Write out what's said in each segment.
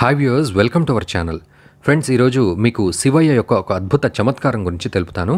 hi viewers welcome to our channel friends ఈరోజు మీకు శివయ్య యొక్క ఒక అద్భుత చమత్కారం గురించి తెలుపుతాను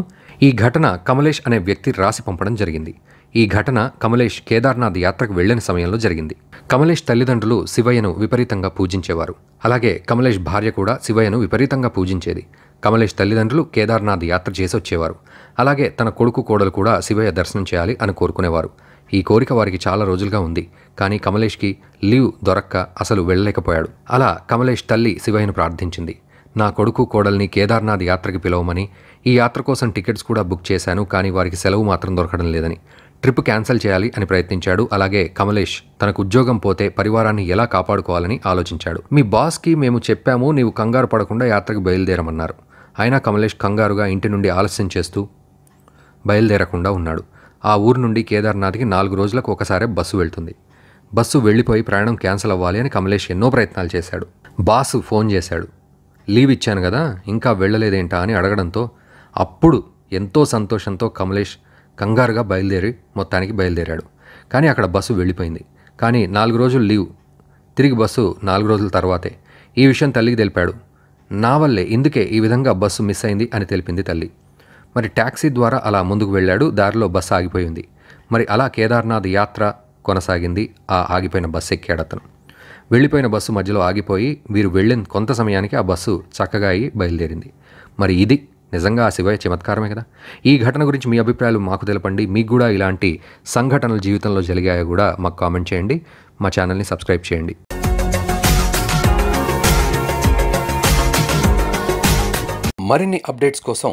ఈ ఘటన కమలేష్ అనే వ్యక్తి రాసి పంపడం జరిగింది ఈ ఘటన కమలేష్ కేదార్నాథ్ యాత్రకు వెళ్లిన సమయంలో జరిగింది కమలేష్ తల్లిదండ్రులు శివయ్యను విపరీతంగా పూజించేవారు అలాగే కమలేష్ భార్య కూడా శివయ్యను విపరీతంగా పూజించేది కమలేష్ తల్లిదండ్రులు కేదార్నాథ్ యాత్ర చేసి వచ్చేవారు అలాగే తన కొడుకు కోడలు కూడా శివయ్య దర్శనం చేయాలి అని కోరుకునేవారు ఈ కోరిక వారికి చాలా రోజులుగా ఉంది కానీ కమలేష్కి లీవ్ దొరక్క అసలు వెళ్ళలేకపోయాడు అలా కమలేష్ తల్లి శివయ్యను ప్రార్థించింది నా కొడుకు కోడల్ని కేదార్నాథ్ యాత్రకి పిలవమని ఈ యాత్ర కోసం టికెట్స్ కూడా బుక్ చేశాను కానీ వారికి సెలవు మాత్రం దొరకడం లేదని ట్రిప్ క్యాన్సిల్ చేయాలి అని ప్రయత్నించాడు అలాగే కమలేష్ తనకు ఉద్యోగం పోతే పరివారాన్ని ఎలా కాపాడుకోవాలని ఆలోచించాడు మీ బాస్కి మేము చెప్పాము నీవు కంగారు పడకుండా యాత్రకు బయలుదేరమన్నారు అయినా కమలేష్ కంగారుగా ఇంటి నుండి ఆలస్యం చేస్తూ బయలుదేరకుండా ఉన్నాడు ఆ ఊరు నుండి కేదార్నాథ్కి నాలుగు రోజులకు ఒకసారి బస్సు వెళ్తుంది బస్సు వెళ్ళిపోయి ప్రయాణం క్యాన్సిల్ అవ్వాలి అని కమలేష్ ఎన్నో ప్రయత్నాలు చేశాడు బాసు ఫోన్ చేశాడు లీవ్ ఇచ్చాను కదా ఇంకా వెళ్ళలేదేంటా అని అడగడంతో అప్పుడు ఎంతో సంతోషంతో కమలేష్ కంగారుగా బయలుదేరి మొత్తానికి బయలుదేరాడు కానీ అక్కడ బస్సు వెళ్ళిపోయింది కానీ నాలుగు రోజులు లీవ్ తిరిగి బస్సు నాలుగు రోజుల తర్వాతే ఈ విషయం తల్లికి తెలిపాడు నా వల్లే ఇందుకే ఈ విధంగా బస్సు మిస్ అయింది అని తెలిపింది తల్లి మరి ట్యాక్సీ ద్వారా అలా ముందుకు వెళ్ళాడు దారిలో బస్సు ఆగిపోయింది మరి అలా కేదార్నాథ్ యాత్ర కొనసాగింది ఆ ఆగిపోయిన బస్సు ఎక్కాడు అతను వెళ్ళిపోయిన బస్సు మధ్యలో ఆగిపోయి వీరు వెళ్ళిన కొంత సమయానికి ఆ బస్సు చక్కగా అయి బయలుదేరింది మరి ఇది నిజంగా ఆ శివయ్య చమత్కారమే కదా ఈ ఘటన గురించి మీ అభిప్రాయాలు మాకు తెలపండి మీకు కూడా ఇలాంటి సంఘటనలు జీవితంలో జరిగాయో కూడా మాకు కామెంట్ చేయండి మా ఛానల్ని సబ్స్క్రైబ్ చేయండి మరిన్ని అప్డేట్స్ కోసం